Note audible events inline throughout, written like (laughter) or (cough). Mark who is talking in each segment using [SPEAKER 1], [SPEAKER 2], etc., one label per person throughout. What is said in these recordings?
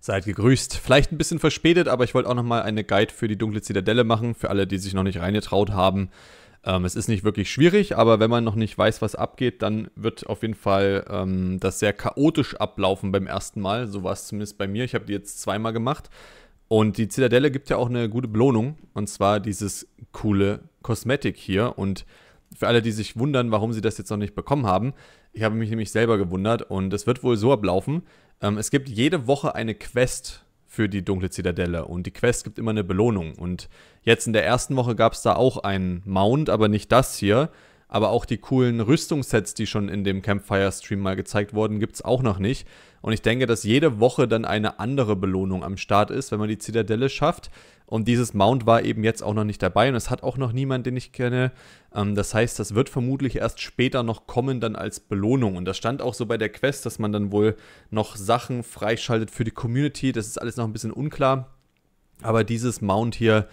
[SPEAKER 1] Seid gegrüßt. Vielleicht ein bisschen verspätet, aber ich wollte auch nochmal eine Guide für die dunkle Zitadelle machen, für alle, die sich noch nicht reingetraut haben. Ähm, es ist nicht wirklich schwierig, aber wenn man noch nicht weiß, was abgeht, dann wird auf jeden Fall ähm, das sehr chaotisch ablaufen beim ersten Mal. So war es zumindest bei mir. Ich habe die jetzt zweimal gemacht. Und die Zitadelle gibt ja auch eine gute Belohnung. Und zwar dieses coole Kosmetik hier. Und für alle, die sich wundern, warum sie das jetzt noch nicht bekommen haben, ich habe mich nämlich selber gewundert. Und es wird wohl so ablaufen, ähm, es gibt jede Woche eine Quest für die dunkle Zitadelle und die Quest gibt immer eine Belohnung. Und jetzt in der ersten Woche gab es da auch einen Mount, aber nicht das hier, aber auch die coolen Rüstungssets, die schon in dem Campfire-Stream mal gezeigt wurden, gibt es auch noch nicht. Und ich denke, dass jede Woche dann eine andere Belohnung am Start ist, wenn man die Zitadelle schafft. Und dieses Mount war eben jetzt auch noch nicht dabei und es hat auch noch niemand, den ich kenne. Ähm, das heißt, das wird vermutlich erst später noch kommen, dann als Belohnung. Und das stand auch so bei der Quest, dass man dann wohl noch Sachen freischaltet für die Community. Das ist alles noch ein bisschen unklar. Aber dieses Mount hier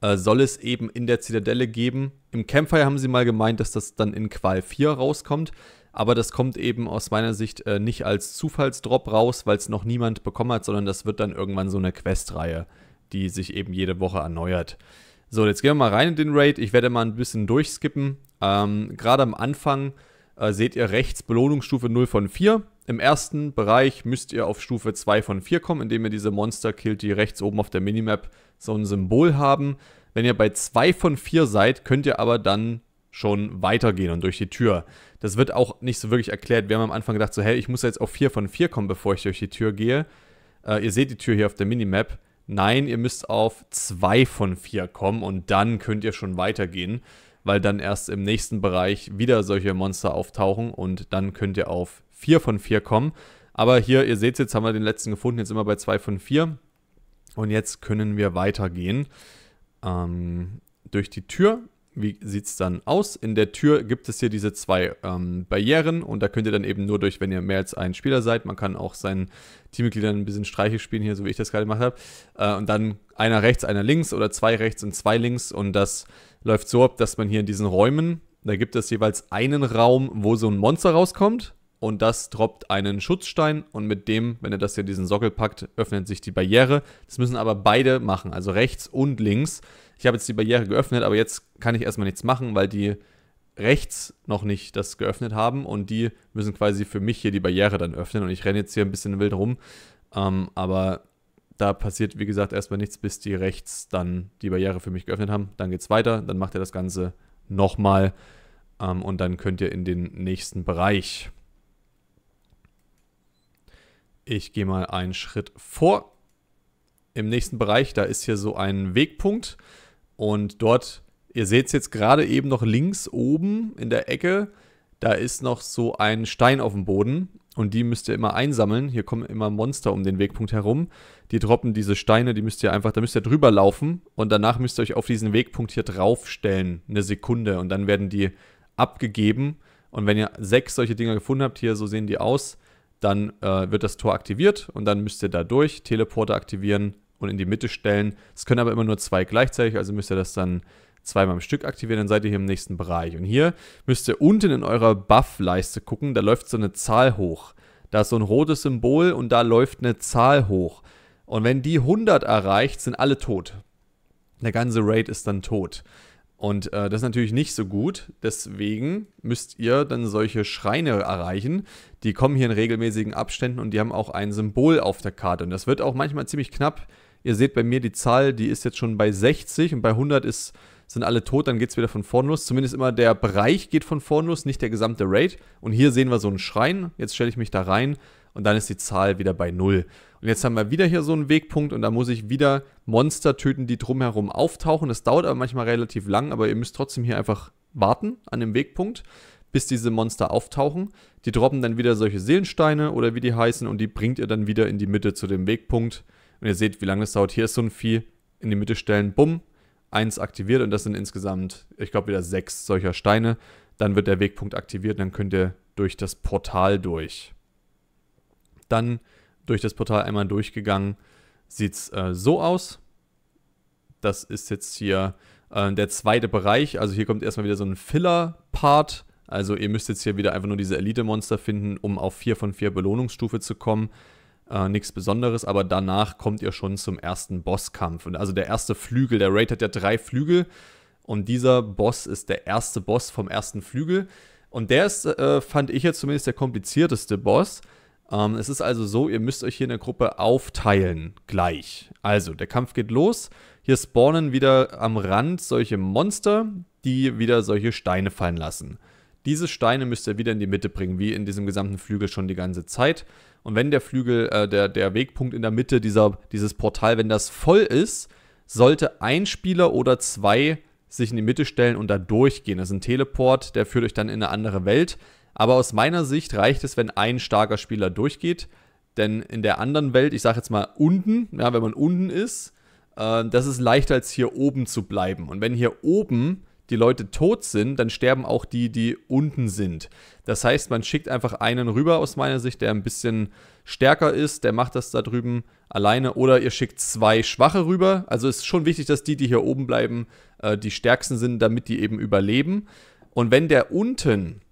[SPEAKER 1] äh, soll es eben in der Zitadelle geben. Im Campfire haben sie mal gemeint, dass das dann in Qual 4 rauskommt. Aber das kommt eben aus meiner Sicht äh, nicht als Zufallsdrop raus, weil es noch niemand bekommen hat, sondern das wird dann irgendwann so eine Questreihe, die sich eben jede Woche erneuert. So, jetzt gehen wir mal rein in den Raid. Ich werde mal ein bisschen durchskippen. Ähm, Gerade am Anfang äh, seht ihr rechts Belohnungsstufe 0 von 4. Im ersten Bereich müsst ihr auf Stufe 2 von 4 kommen, indem ihr diese Monster killt, die rechts oben auf der Minimap so ein Symbol haben. Wenn ihr bei 2 von 4 seid, könnt ihr aber dann schon weitergehen und durch die Tür. Das wird auch nicht so wirklich erklärt. Wir haben am Anfang gedacht, so, hey, ich muss jetzt auf 4 von 4 kommen, bevor ich durch die Tür gehe. Äh, ihr seht die Tür hier auf der Minimap. Nein, ihr müsst auf 2 von 4 kommen und dann könnt ihr schon weitergehen weil dann erst im nächsten Bereich wieder solche Monster auftauchen und dann könnt ihr auf 4 von 4 kommen. Aber hier, ihr seht jetzt, haben wir den letzten gefunden, jetzt immer bei 2 von 4 und jetzt können wir weitergehen. Ähm, durch die Tür wie sieht es dann aus? In der Tür gibt es hier diese zwei ähm, Barrieren und da könnt ihr dann eben nur durch, wenn ihr mehr als ein Spieler seid, man kann auch seinen Teammitgliedern ein bisschen Streiche spielen hier, so wie ich das gerade gemacht habe. Äh, und dann einer rechts, einer links oder zwei rechts und zwei links und das läuft so ab, dass man hier in diesen Räumen, da gibt es jeweils einen Raum, wo so ein Monster rauskommt und das droppt einen Schutzstein und mit dem, wenn er das hier diesen Sockel packt, öffnet sich die Barriere. Das müssen aber beide machen, also rechts und links. Ich habe jetzt die Barriere geöffnet, aber jetzt kann ich erstmal nichts machen, weil die rechts noch nicht das geöffnet haben und die müssen quasi für mich hier die Barriere dann öffnen und ich renne jetzt hier ein bisschen wild rum. Ähm, aber da passiert, wie gesagt, erstmal nichts, bis die rechts dann die Barriere für mich geöffnet haben. Dann geht es weiter, dann macht ihr das Ganze nochmal ähm, und dann könnt ihr in den nächsten Bereich. Ich gehe mal einen Schritt vor. Im nächsten Bereich, da ist hier so ein Wegpunkt und dort, ihr seht es jetzt gerade eben noch links oben in der Ecke, da ist noch so ein Stein auf dem Boden und die müsst ihr immer einsammeln. Hier kommen immer Monster um den Wegpunkt herum. Die droppen diese Steine, die müsst ihr einfach, da müsst ihr drüber laufen. Und danach müsst ihr euch auf diesen Wegpunkt hier draufstellen. Eine Sekunde. Und dann werden die abgegeben. Und wenn ihr sechs solche Dinger gefunden habt, hier so sehen die aus, dann äh, wird das Tor aktiviert. Und dann müsst ihr da durch, Teleporter aktivieren und in die Mitte stellen. Es können aber immer nur zwei gleichzeitig, also müsst ihr das dann zweimal im Stück aktivieren, dann seid ihr hier im nächsten Bereich. Und hier müsst ihr unten in eurer Buff-Leiste gucken, da läuft so eine Zahl hoch. Da ist so ein rotes Symbol und da läuft eine Zahl hoch. Und wenn die 100 erreicht, sind alle tot. Der ganze Raid ist dann tot. Und äh, das ist natürlich nicht so gut. Deswegen müsst ihr dann solche Schreine erreichen. Die kommen hier in regelmäßigen Abständen und die haben auch ein Symbol auf der Karte. Und das wird auch manchmal ziemlich knapp. Ihr seht bei mir die Zahl, die ist jetzt schon bei 60 und bei 100 ist sind alle tot, dann geht es wieder von vorn los. Zumindest immer der Bereich geht von vorn los, nicht der gesamte Raid. Und hier sehen wir so einen Schrein. Jetzt stelle ich mich da rein und dann ist die Zahl wieder bei null. Und jetzt haben wir wieder hier so einen Wegpunkt und da muss ich wieder Monster töten, die drumherum auftauchen. Das dauert aber manchmal relativ lang, aber ihr müsst trotzdem hier einfach warten an dem Wegpunkt, bis diese Monster auftauchen. Die droppen dann wieder solche Seelensteine oder wie die heißen und die bringt ihr dann wieder in die Mitte zu dem Wegpunkt. Und ihr seht, wie lange es dauert. Hier ist so ein Vieh in die Mitte stellen, bumm, eins aktiviert und das sind insgesamt, ich glaube, wieder sechs solcher Steine. Dann wird der Wegpunkt aktiviert, und dann könnt ihr durch das Portal durch. Dann durch das Portal einmal durchgegangen, sieht es äh, so aus. Das ist jetzt hier äh, der zweite Bereich. Also hier kommt erstmal wieder so ein Filler-Part. Also ihr müsst jetzt hier wieder einfach nur diese Elite-Monster finden, um auf 4 von 4 Belohnungsstufe zu kommen äh, nichts Besonderes, aber danach kommt ihr schon zum ersten Bosskampf. Und also der erste Flügel, der Raid hat ja drei Flügel und dieser Boss ist der erste Boss vom ersten Flügel. Und der ist, äh, fand ich jetzt zumindest, der komplizierteste Boss. Ähm, es ist also so, ihr müsst euch hier in der Gruppe aufteilen gleich. Also, der Kampf geht los. Hier spawnen wieder am Rand solche Monster, die wieder solche Steine fallen lassen. Diese Steine müsst ihr wieder in die Mitte bringen, wie in diesem gesamten Flügel schon die ganze Zeit. Und wenn der Flügel, äh, der, der Wegpunkt in der Mitte dieser, dieses Portal, wenn das voll ist, sollte ein Spieler oder zwei sich in die Mitte stellen und da durchgehen. Das ist ein Teleport, der führt euch dann in eine andere Welt. Aber aus meiner Sicht reicht es, wenn ein starker Spieler durchgeht. Denn in der anderen Welt, ich sage jetzt mal unten, ja, wenn man unten ist, äh, das ist leichter als hier oben zu bleiben. Und wenn hier oben die Leute tot sind, dann sterben auch die, die unten sind. Das heißt, man schickt einfach einen rüber aus meiner Sicht, der ein bisschen stärker ist, der macht das da drüben alleine. Oder ihr schickt zwei Schwache rüber. Also ist schon wichtig, dass die, die hier oben bleiben, äh, die stärksten sind, damit die eben überleben. Und wenn der unten,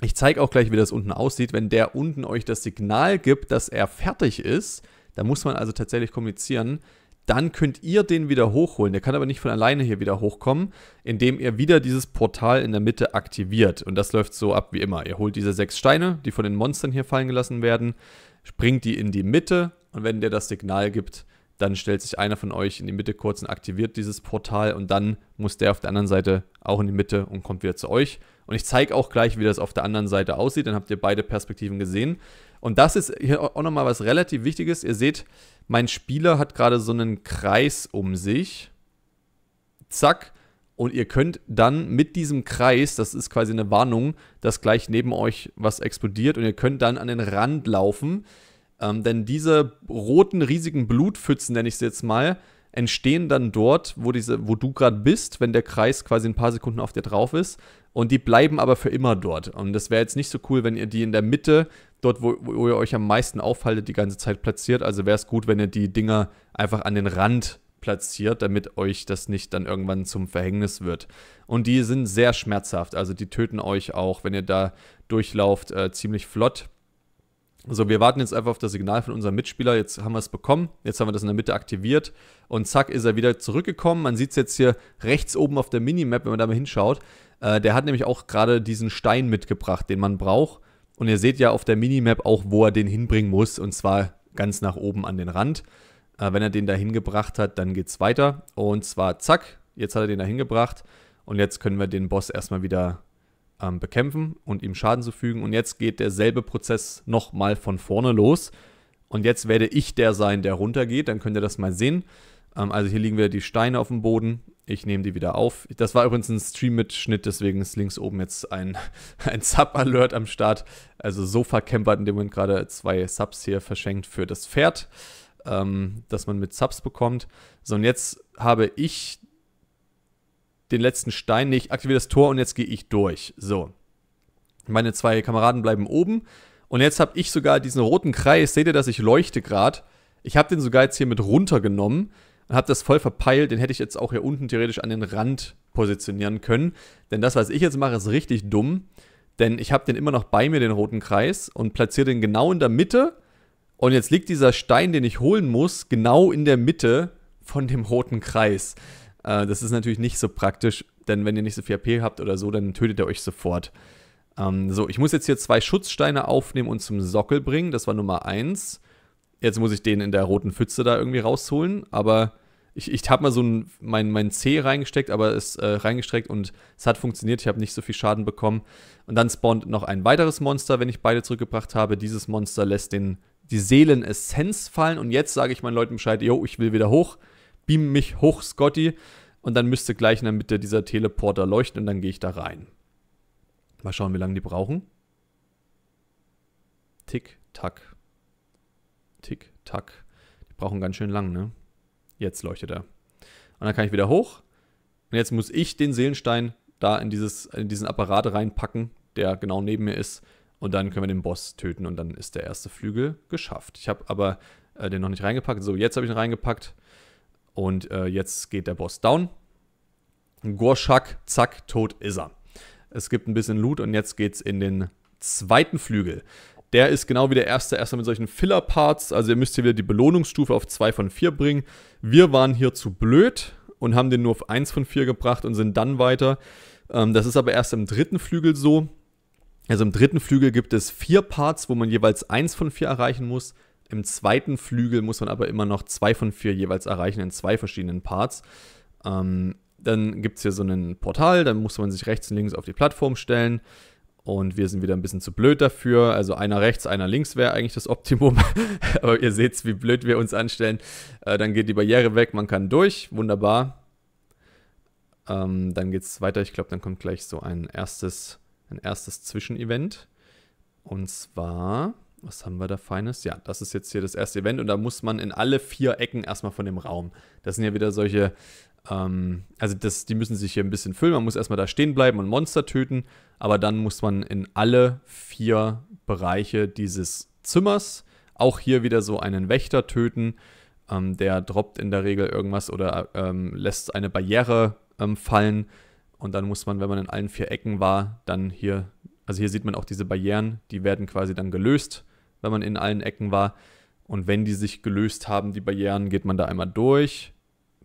[SPEAKER 1] ich zeige auch gleich, wie das unten aussieht, wenn der unten euch das Signal gibt, dass er fertig ist, da muss man also tatsächlich kommunizieren, dann könnt ihr den wieder hochholen. Der kann aber nicht von alleine hier wieder hochkommen, indem ihr wieder dieses Portal in der Mitte aktiviert. Und das läuft so ab wie immer. Ihr holt diese sechs Steine, die von den Monstern hier fallen gelassen werden, springt die in die Mitte und wenn der das Signal gibt, dann stellt sich einer von euch in die Mitte kurz und aktiviert dieses Portal und dann muss der auf der anderen Seite auch in die Mitte und kommt wieder zu euch. Und ich zeige auch gleich, wie das auf der anderen Seite aussieht, dann habt ihr beide Perspektiven gesehen. Und das ist hier auch nochmal was relativ Wichtiges. Ihr seht, mein Spieler hat gerade so einen Kreis um sich. Zack. Und ihr könnt dann mit diesem Kreis, das ist quasi eine Warnung, dass gleich neben euch was explodiert und ihr könnt dann an den Rand laufen. Ähm, denn diese roten, riesigen Blutpfützen, nenne ich sie jetzt mal, entstehen dann dort, wo, diese, wo du gerade bist, wenn der Kreis quasi ein paar Sekunden auf dir drauf ist. Und die bleiben aber für immer dort. Und das wäre jetzt nicht so cool, wenn ihr die in der Mitte dort, wo, wo ihr euch am meisten aufhaltet, die ganze Zeit platziert. Also wäre es gut, wenn ihr die Dinger einfach an den Rand platziert, damit euch das nicht dann irgendwann zum Verhängnis wird. Und die sind sehr schmerzhaft, also die töten euch auch, wenn ihr da durchlauft, äh, ziemlich flott. So, wir warten jetzt einfach auf das Signal von unserem Mitspieler. Jetzt haben wir es bekommen. Jetzt haben wir das in der Mitte aktiviert. Und zack, ist er wieder zurückgekommen. Man sieht es jetzt hier rechts oben auf der Minimap, wenn man da mal hinschaut. Äh, der hat nämlich auch gerade diesen Stein mitgebracht, den man braucht und ihr seht ja auf der Minimap auch, wo er den hinbringen muss, und zwar ganz nach oben an den Rand. Äh, wenn er den da hingebracht hat, dann geht es weiter. Und zwar zack, jetzt hat er den da hingebracht. Und jetzt können wir den Boss erstmal wieder ähm, bekämpfen und ihm Schaden zufügen. Und jetzt geht derselbe Prozess nochmal von vorne los. Und jetzt werde ich der sein, der runtergeht. Dann könnt ihr das mal sehen. Ähm, also hier liegen wieder die Steine auf dem Boden. Ich nehme die wieder auf. Das war übrigens ein Stream-Mitschnitt, deswegen ist links oben jetzt ein, (laughs) ein Sub-Alert am Start. Also Sofa Camp hat in dem Moment gerade zwei Subs hier verschenkt für das Pferd, ähm, das man mit Subs bekommt. So, und jetzt habe ich den letzten Stein. Nee, ich aktiviere das Tor und jetzt gehe ich durch. So. Meine zwei Kameraden bleiben oben. Und jetzt habe ich sogar diesen roten Kreis. Seht ihr, dass ich leuchte gerade? Ich habe den sogar jetzt hier mit runtergenommen habe das voll verpeilt. Den hätte ich jetzt auch hier unten theoretisch an den Rand positionieren können. Denn das, was ich jetzt mache, ist richtig dumm. Denn ich habe den immer noch bei mir, den roten Kreis, und platziere den genau in der Mitte. Und jetzt liegt dieser Stein, den ich holen muss, genau in der Mitte von dem roten Kreis. Äh, das ist natürlich nicht so praktisch, denn wenn ihr nicht so viel AP habt oder so, dann tötet er euch sofort. Ähm, so, ich muss jetzt hier zwei Schutzsteine aufnehmen und zum Sockel bringen. Das war Nummer eins. Jetzt muss ich den in der roten Pfütze da irgendwie rausholen, aber ich, ich habe mal so meinen mein C reingesteckt, aber es äh, reingestreckt und es hat funktioniert. Ich habe nicht so viel Schaden bekommen. Und dann spawnt noch ein weiteres Monster, wenn ich beide zurückgebracht habe. Dieses Monster lässt den, die Seelenessenz fallen. Und jetzt sage ich meinen Leuten Bescheid, yo, ich will wieder hoch. Beam mich hoch, Scotty. Und dann müsste gleich in der Mitte dieser Teleporter leuchten und dann gehe ich da rein. Mal schauen, wie lange die brauchen. Tick, tack. Tick, tack. Die brauchen ganz schön lang, ne? Jetzt leuchtet er. Und dann kann ich wieder hoch. Und jetzt muss ich den Seelenstein da in, dieses, in diesen Apparat reinpacken, der genau neben mir ist. Und dann können wir den Boss töten und dann ist der erste Flügel geschafft. Ich habe aber äh, den noch nicht reingepackt. So, jetzt habe ich ihn reingepackt. Und äh, jetzt geht der Boss down. Gorschak, zack, tot ist er. Es gibt ein bisschen Loot und jetzt geht es in den zweiten Flügel. Der ist genau wie der erste, erstmal mit solchen Filler-Parts. Also ihr müsst hier wieder die Belohnungsstufe auf 2 von 4 bringen. Wir waren hier zu blöd und haben den nur auf 1 von 4 gebracht und sind dann weiter. Ähm, das ist aber erst im dritten Flügel so. Also im dritten Flügel gibt es vier Parts, wo man jeweils 1 von 4 erreichen muss. Im zweiten Flügel muss man aber immer noch 2 von 4 jeweils erreichen in zwei verschiedenen Parts. Ähm, dann gibt es hier so ein Portal, dann muss man sich rechts und links auf die Plattform stellen. Und wir sind wieder ein bisschen zu blöd dafür. Also einer rechts, einer links wäre eigentlich das Optimum. (laughs) Aber ihr seht, wie blöd wir uns anstellen. Äh, dann geht die Barriere weg, man kann durch. Wunderbar. Ähm, dann geht es weiter. Ich glaube, dann kommt gleich so ein erstes, ein erstes Zwischenevent. Und zwar, was haben wir da Feines? Ja, das ist jetzt hier das erste Event und da muss man in alle vier Ecken erstmal von dem Raum. Das sind ja wieder solche ähm, also das, die müssen sich hier ein bisschen füllen. Man muss erstmal da stehen bleiben und Monster töten. Aber dann muss man in alle vier Bereiche dieses Zimmers auch hier wieder so einen Wächter töten. Ähm, der droppt in der Regel irgendwas oder ähm, lässt eine Barriere ähm, fallen. Und dann muss man, wenn man in allen vier Ecken war, dann hier, also hier sieht man auch diese Barrieren, die werden quasi dann gelöst, wenn man in allen Ecken war. Und wenn die sich gelöst haben, die Barrieren, geht man da einmal durch,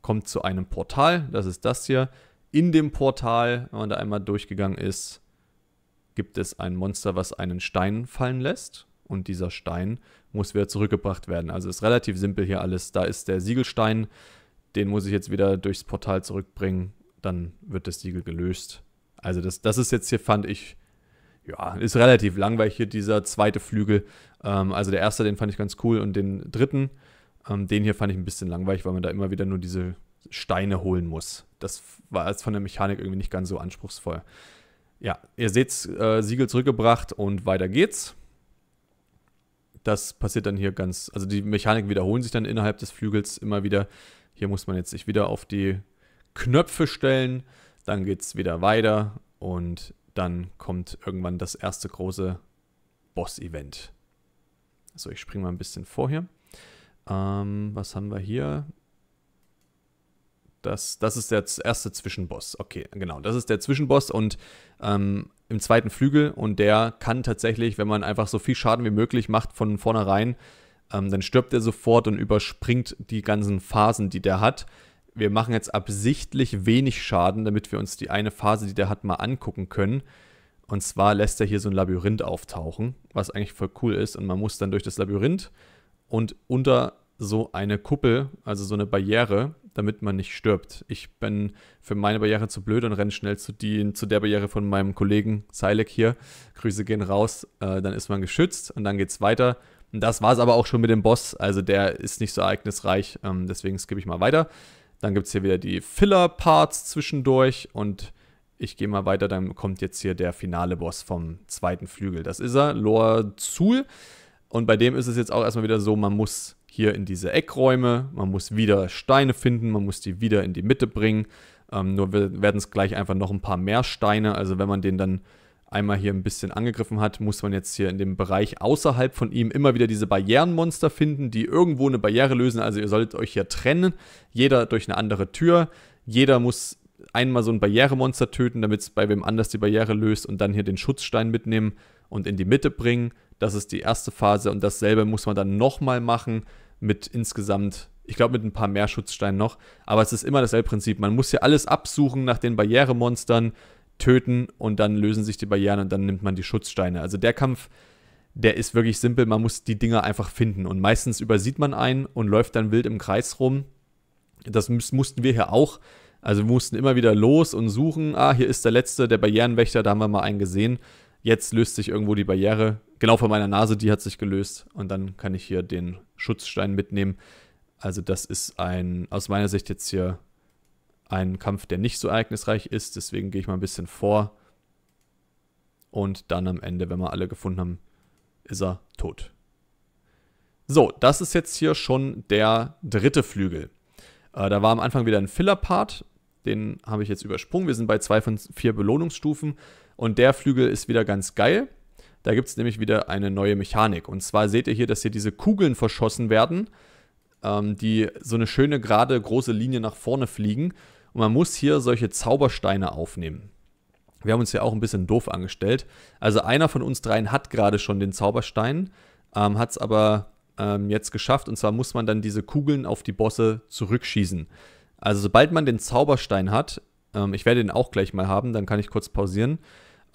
[SPEAKER 1] kommt zu einem Portal, das ist das hier. In dem Portal, wenn man da einmal durchgegangen ist, gibt es ein Monster, was einen Stein fallen lässt. Und dieser Stein muss wieder zurückgebracht werden. Also ist relativ simpel hier alles. Da ist der Siegelstein, den muss ich jetzt wieder durchs Portal zurückbringen. Dann wird das Siegel gelöst. Also das, das ist jetzt hier, fand ich, ja, ist relativ langweilig hier dieser zweite Flügel. Ähm, also der erste, den fand ich ganz cool und den dritten, ähm, den hier fand ich ein bisschen langweilig, weil man da immer wieder nur diese Steine holen muss. Das war jetzt von der Mechanik irgendwie nicht ganz so anspruchsvoll. Ja, ihr seht äh, Siegel zurückgebracht und weiter geht's. Das passiert dann hier ganz, also die Mechaniken wiederholen sich dann innerhalb des Flügels immer wieder. Hier muss man jetzt sich wieder auf die Knöpfe stellen, dann geht's wieder weiter und dann kommt irgendwann das erste große Boss-Event. So, ich springe mal ein bisschen vor hier. Ähm, was haben wir hier? Das, das ist der erste Zwischenboss. Okay, genau. Das ist der Zwischenboss und ähm, im zweiten Flügel. Und der kann tatsächlich, wenn man einfach so viel Schaden wie möglich macht von vornherein, ähm, dann stirbt er sofort und überspringt die ganzen Phasen, die der hat. Wir machen jetzt absichtlich wenig Schaden, damit wir uns die eine Phase, die der hat, mal angucken können. Und zwar lässt er hier so ein Labyrinth auftauchen, was eigentlich voll cool ist. Und man muss dann durch das Labyrinth und unter so eine Kuppel, also so eine Barriere, damit man nicht stirbt. Ich bin für meine Barriere zu blöd und renne schnell zu, die, zu der Barriere von meinem Kollegen Silek hier. Grüße gehen raus, äh, dann ist man geschützt und dann geht's weiter. Und das es aber auch schon mit dem Boss, also der ist nicht so ereignisreich, ähm, deswegen skippe ich mal weiter. Dann gibt es hier wieder die Filler-Parts zwischendurch und ich gehe mal weiter, dann kommt jetzt hier der finale Boss vom zweiten Flügel. Das ist er, Lor Zul. Und bei dem ist es jetzt auch erstmal wieder so, man muss hier in diese Eckräume, man muss wieder Steine finden, man muss die wieder in die Mitte bringen. Ähm, nur werden es gleich einfach noch ein paar mehr Steine. Also wenn man den dann einmal hier ein bisschen angegriffen hat, muss man jetzt hier in dem Bereich außerhalb von ihm immer wieder diese Barrierenmonster finden, die irgendwo eine Barriere lösen. Also ihr solltet euch hier trennen, jeder durch eine andere Tür. Jeder muss einmal so ein Barrieremonster töten, damit es bei wem anders die Barriere löst und dann hier den Schutzstein mitnehmen und in die Mitte bringen. Das ist die erste Phase und dasselbe muss man dann nochmal machen mit insgesamt, ich glaube mit ein paar mehr Schutzsteinen noch. Aber es ist immer dasselbe Prinzip. Man muss hier alles absuchen nach den Barrieremonstern, töten und dann lösen sich die Barrieren und dann nimmt man die Schutzsteine. Also der Kampf, der ist wirklich simpel. Man muss die Dinger einfach finden und meistens übersieht man einen und läuft dann wild im Kreis rum. Das mussten wir hier auch. Also wir mussten immer wieder los und suchen. Ah, hier ist der letzte, der Barrierenwächter, da haben wir mal einen gesehen. Jetzt löst sich irgendwo die Barriere. Genau vor meiner Nase, die hat sich gelöst. Und dann kann ich hier den Schutzstein mitnehmen. Also, das ist ein, aus meiner Sicht jetzt hier ein Kampf, der nicht so ereignisreich ist. Deswegen gehe ich mal ein bisschen vor. Und dann am Ende, wenn wir alle gefunden haben, ist er tot. So, das ist jetzt hier schon der dritte Flügel. Äh, da war am Anfang wieder ein Filler-Part. Den habe ich jetzt übersprungen. Wir sind bei zwei von vier Belohnungsstufen. Und der Flügel ist wieder ganz geil. Da gibt es nämlich wieder eine neue Mechanik. Und zwar seht ihr hier, dass hier diese Kugeln verschossen werden, ähm, die so eine schöne gerade große Linie nach vorne fliegen. Und man muss hier solche Zaubersteine aufnehmen. Wir haben uns ja auch ein bisschen doof angestellt. Also einer von uns dreien hat gerade schon den Zauberstein, ähm, hat es aber ähm, jetzt geschafft. Und zwar muss man dann diese Kugeln auf die Bosse zurückschießen. Also sobald man den Zauberstein hat, ähm, ich werde den auch gleich mal haben, dann kann ich kurz pausieren,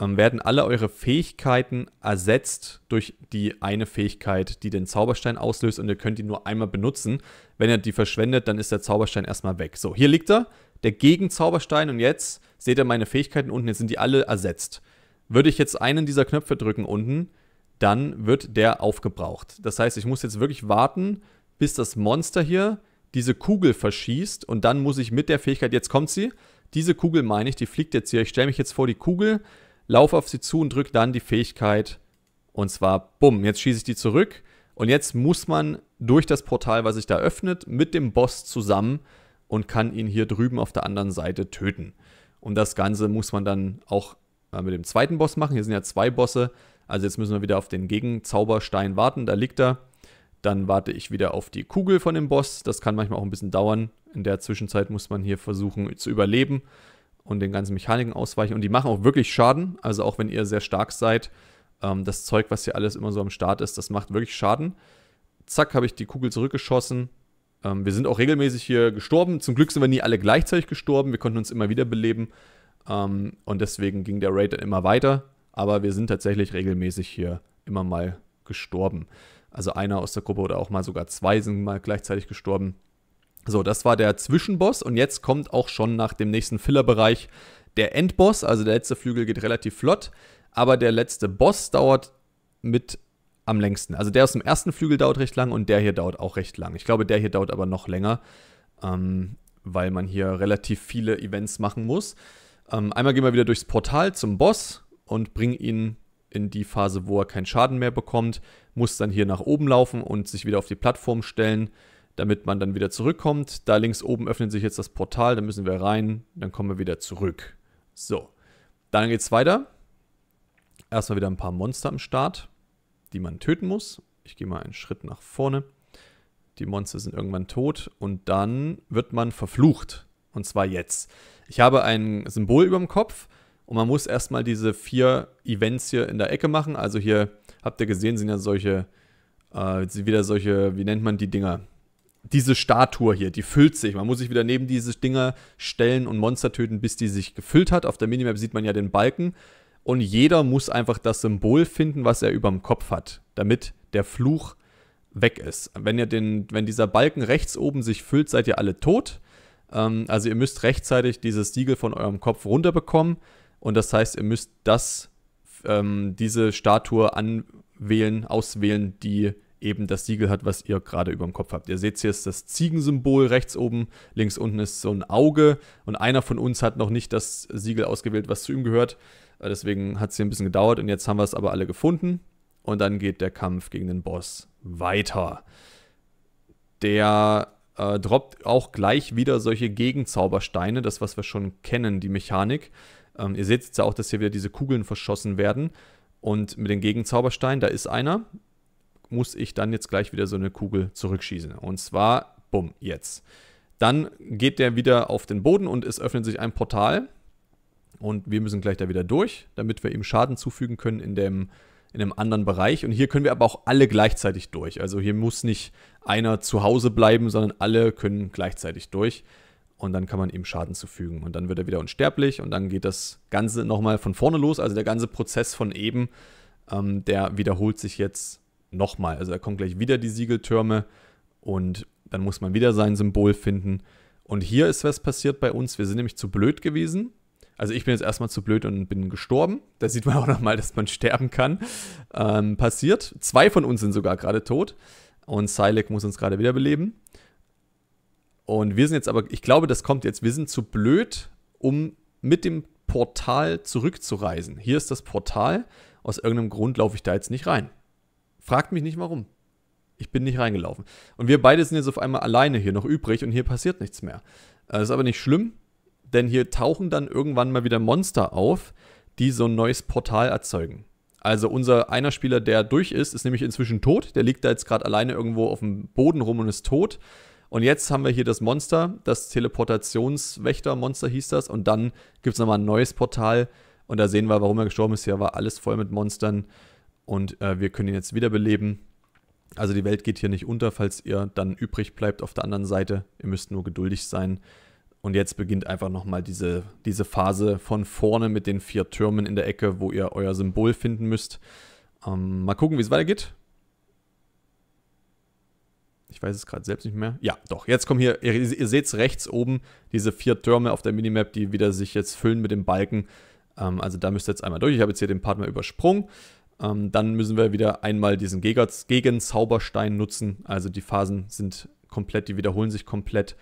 [SPEAKER 1] ähm, werden alle eure Fähigkeiten ersetzt durch die eine Fähigkeit, die den Zauberstein auslöst und ihr könnt ihn nur einmal benutzen. Wenn ihr die verschwendet, dann ist der Zauberstein erstmal weg. So, hier liegt er, der Gegenzauberstein und jetzt seht ihr meine Fähigkeiten unten, jetzt sind die alle ersetzt. Würde ich jetzt einen dieser Knöpfe drücken unten, dann wird der aufgebraucht. Das heißt, ich muss jetzt wirklich warten, bis das Monster hier diese Kugel verschießt und dann muss ich mit der Fähigkeit, jetzt kommt sie, diese Kugel meine ich, die fliegt jetzt hier. Ich stelle mich jetzt vor die Kugel, laufe auf sie zu und drücke dann die Fähigkeit und zwar bumm, jetzt schieße ich die zurück und jetzt muss man durch das Portal, was sich da öffnet, mit dem Boss zusammen und kann ihn hier drüben auf der anderen Seite töten. Und das Ganze muss man dann auch mit dem zweiten Boss machen. Hier sind ja zwei Bosse. Also jetzt müssen wir wieder auf den Gegenzauberstein warten. Da liegt er. Dann warte ich wieder auf die Kugel von dem Boss. Das kann manchmal auch ein bisschen dauern. In der Zwischenzeit muss man hier versuchen zu überleben und den ganzen Mechaniken ausweichen. Und die machen auch wirklich Schaden. Also auch wenn ihr sehr stark seid, ähm, das Zeug, was hier alles immer so am Start ist, das macht wirklich Schaden. Zack, habe ich die Kugel zurückgeschossen. Ähm, wir sind auch regelmäßig hier gestorben. Zum Glück sind wir nie alle gleichzeitig gestorben. Wir konnten uns immer wieder beleben. Ähm, und deswegen ging der Raid dann immer weiter. Aber wir sind tatsächlich regelmäßig hier immer mal gestorben. Also einer aus der Gruppe oder auch mal sogar zwei sind mal gleichzeitig gestorben. So, das war der Zwischenboss und jetzt kommt auch schon nach dem nächsten Filler-Bereich der Endboss. Also der letzte Flügel geht relativ flott, aber der letzte Boss dauert mit am längsten. Also der aus dem ersten Flügel dauert recht lang und der hier dauert auch recht lang. Ich glaube, der hier dauert aber noch länger, ähm, weil man hier relativ viele Events machen muss. Ähm, einmal gehen wir wieder durchs Portal zum Boss und bringen ihn in die Phase, wo er keinen Schaden mehr bekommt, muss dann hier nach oben laufen und sich wieder auf die Plattform stellen, damit man dann wieder zurückkommt. Da links oben öffnet sich jetzt das Portal, da müssen wir rein, dann kommen wir wieder zurück. So, dann geht's weiter. Erstmal wieder ein paar Monster am Start, die man töten muss. Ich gehe mal einen Schritt nach vorne. Die Monster sind irgendwann tot und dann wird man verflucht. Und zwar jetzt. Ich habe ein Symbol über dem Kopf und man muss erstmal diese vier Events hier in der Ecke machen. Also hier habt ihr gesehen, sind ja solche, äh, wieder solche, wie nennt man die Dinger? Diese Statue hier, die füllt sich. Man muss sich wieder neben diese Dinger stellen und Monster töten, bis die sich gefüllt hat. Auf der Minimap sieht man ja den Balken. Und jeder muss einfach das Symbol finden, was er über dem Kopf hat, damit der Fluch weg ist. Wenn, ihr den, wenn dieser Balken rechts oben sich füllt, seid ihr alle tot. Ähm, also ihr müsst rechtzeitig dieses Siegel von eurem Kopf runterbekommen. Und das heißt, ihr müsst das, ähm, diese Statue anwählen, auswählen, die eben das Siegel hat, was ihr gerade über dem Kopf habt. Ihr seht hier ist das Ziegensymbol rechts oben, links unten ist so ein Auge und einer von uns hat noch nicht das Siegel ausgewählt, was zu ihm gehört. Äh, deswegen hat es hier ein bisschen gedauert und jetzt haben wir es aber alle gefunden und dann geht der Kampf gegen den Boss weiter. Der äh, droppt auch gleich wieder solche Gegenzaubersteine, das was wir schon kennen, die Mechanik. Ähm, ihr seht jetzt auch, dass hier wieder diese Kugeln verschossen werden. Und mit dem Gegenzauberstein, da ist einer, muss ich dann jetzt gleich wieder so eine Kugel zurückschießen. Und zwar, bumm, jetzt. Dann geht der wieder auf den Boden und es öffnet sich ein Portal. Und wir müssen gleich da wieder durch, damit wir ihm Schaden zufügen können in dem, in einem anderen Bereich. Und hier können wir aber auch alle gleichzeitig durch. Also hier muss nicht einer zu Hause bleiben, sondern alle können gleichzeitig durch und dann kann man ihm Schaden zufügen. Und dann wird er wieder unsterblich und dann geht das Ganze nochmal von vorne los. Also der ganze Prozess von eben, ähm, der wiederholt sich jetzt nochmal. Also da kommen gleich wieder die Siegeltürme und dann muss man wieder sein Symbol finden. Und hier ist was passiert bei uns. Wir sind nämlich zu blöd gewesen. Also ich bin jetzt erstmal zu blöd und bin gestorben. Da sieht man (laughs) auch nochmal, dass man sterben kann. Ähm, passiert. Zwei von uns sind sogar gerade tot. Und Silek muss uns gerade wiederbeleben. Und wir sind jetzt aber, ich glaube, das kommt jetzt, wir sind zu blöd, um mit dem Portal zurückzureisen. Hier ist das Portal. Aus irgendeinem Grund laufe ich da jetzt nicht rein. Fragt mich nicht warum. Ich bin nicht reingelaufen. Und wir beide sind jetzt auf einmal alleine hier noch übrig und hier passiert nichts mehr. Das äh, ist aber nicht schlimm, denn hier tauchen dann irgendwann mal wieder Monster auf, die so ein neues Portal erzeugen. Also unser einer Spieler, der durch ist, ist nämlich inzwischen tot. Der liegt da jetzt gerade alleine irgendwo auf dem Boden rum und ist tot. Und jetzt haben wir hier das Monster, das Teleportationswächter-Monster hieß das. Und dann gibt es nochmal ein neues Portal. Und da sehen wir, warum er gestorben ist. Hier war alles voll mit Monstern. Und äh, wir können ihn jetzt wiederbeleben. Also die Welt geht hier nicht unter, falls ihr dann übrig bleibt auf der anderen Seite. Ihr müsst nur geduldig sein. Und jetzt beginnt einfach nochmal diese, diese Phase von vorne mit den vier Türmen in der Ecke, wo ihr euer Symbol finden müsst. Ähm, mal gucken, wie es weitergeht ich weiß es gerade selbst nicht mehr. Ja, doch. Jetzt kommen hier, ihr, ihr seht es rechts oben, diese vier Türme auf der Minimap, die wieder sich jetzt füllen mit dem Balken. Ähm, also da müsst ihr jetzt einmal durch. Ich habe jetzt hier den Partner übersprungen. Ähm, dann müssen wir wieder einmal diesen Gegenzauberstein nutzen. Also die Phasen sind komplett, die wiederholen sich komplett.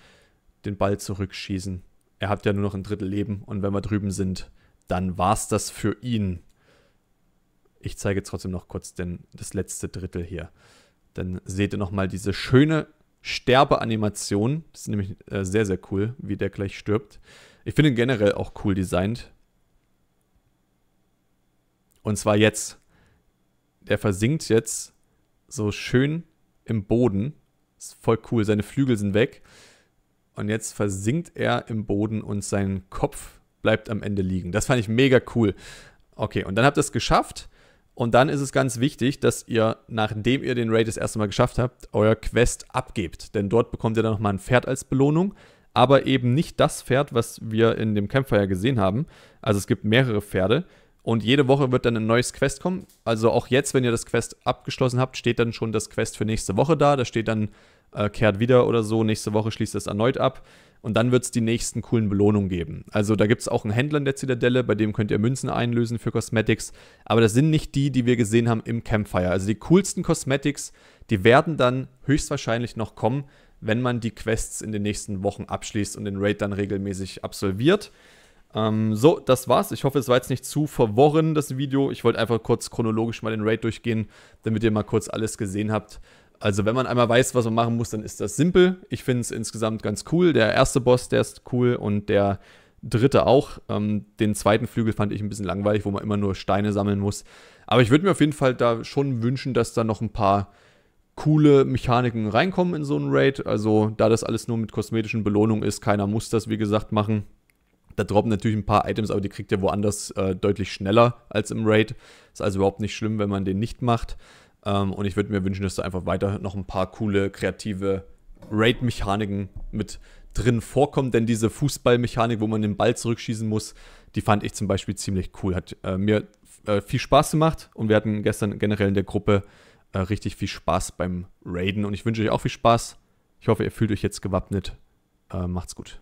[SPEAKER 1] Den Ball zurückschießen. Er hat ja nur noch ein Drittel Leben und wenn wir drüben sind, dann war es das für ihn. Ich zeige trotzdem noch kurz den, das letzte Drittel hier. Dann seht ihr nochmal diese schöne Sterbeanimation. Das ist nämlich äh, sehr, sehr cool, wie der gleich stirbt. Ich finde ihn generell auch cool designt. Und zwar jetzt. Der versinkt jetzt so schön im Boden. Ist voll cool. Seine Flügel sind weg. Und jetzt versinkt er im Boden und sein Kopf bleibt am Ende liegen. Das fand ich mega cool. Okay, und dann habt ihr es geschafft. Und dann ist es ganz wichtig, dass ihr, nachdem ihr den Raid das erste Mal geschafft habt, euer Quest abgebt. Denn dort bekommt ihr dann nochmal ein Pferd als Belohnung, aber eben nicht das Pferd, was wir in dem Campfire gesehen haben. Also es gibt mehrere Pferde. Und jede Woche wird dann ein neues Quest kommen. Also auch jetzt, wenn ihr das Quest abgeschlossen habt, steht dann schon das Quest für nächste Woche da. Da steht dann, äh, kehrt wieder oder so, nächste Woche schließt es erneut ab. Und dann wird es die nächsten coolen Belohnungen geben. Also da gibt es auch einen Händler in der Zitadelle, bei dem könnt ihr Münzen einlösen für Cosmetics. Aber das sind nicht die, die wir gesehen haben im Campfire. Also die coolsten Cosmetics, die werden dann höchstwahrscheinlich noch kommen, wenn man die Quests in den nächsten Wochen abschließt und den Raid dann regelmäßig absolviert. Ähm, so, das war's. Ich hoffe, es war jetzt nicht zu verworren, das Video. Ich wollte einfach kurz chronologisch mal den Raid durchgehen, damit ihr mal kurz alles gesehen habt. Also wenn man einmal weiß, was man machen muss, dann ist das simpel. Ich finde es insgesamt ganz cool. Der erste Boss, der ist cool und der dritte auch. Ähm, den zweiten Flügel fand ich ein bisschen langweilig, wo man immer nur Steine sammeln muss. Aber ich würde mir auf jeden Fall da schon wünschen, dass da noch ein paar coole Mechaniken reinkommen in so einen Raid. Also da das alles nur mit kosmetischen Belohnungen ist, keiner muss das, wie gesagt, machen. Da droppen natürlich ein paar Items, aber die kriegt ihr woanders äh, deutlich schneller als im Raid. Ist also überhaupt nicht schlimm, wenn man den nicht macht. Ähm, und ich würde mir wünschen, dass da einfach weiter noch ein paar coole, kreative Raid-Mechaniken mit drin vorkommen. Denn diese Fußballmechanik, wo man den Ball zurückschießen muss, die fand ich zum Beispiel ziemlich cool. Hat äh, mir äh, viel Spaß gemacht und wir hatten gestern generell in der Gruppe äh, richtig viel Spaß beim Raiden. Und ich wünsche euch auch viel Spaß. Ich hoffe, ihr fühlt euch jetzt gewappnet. Äh, macht's gut.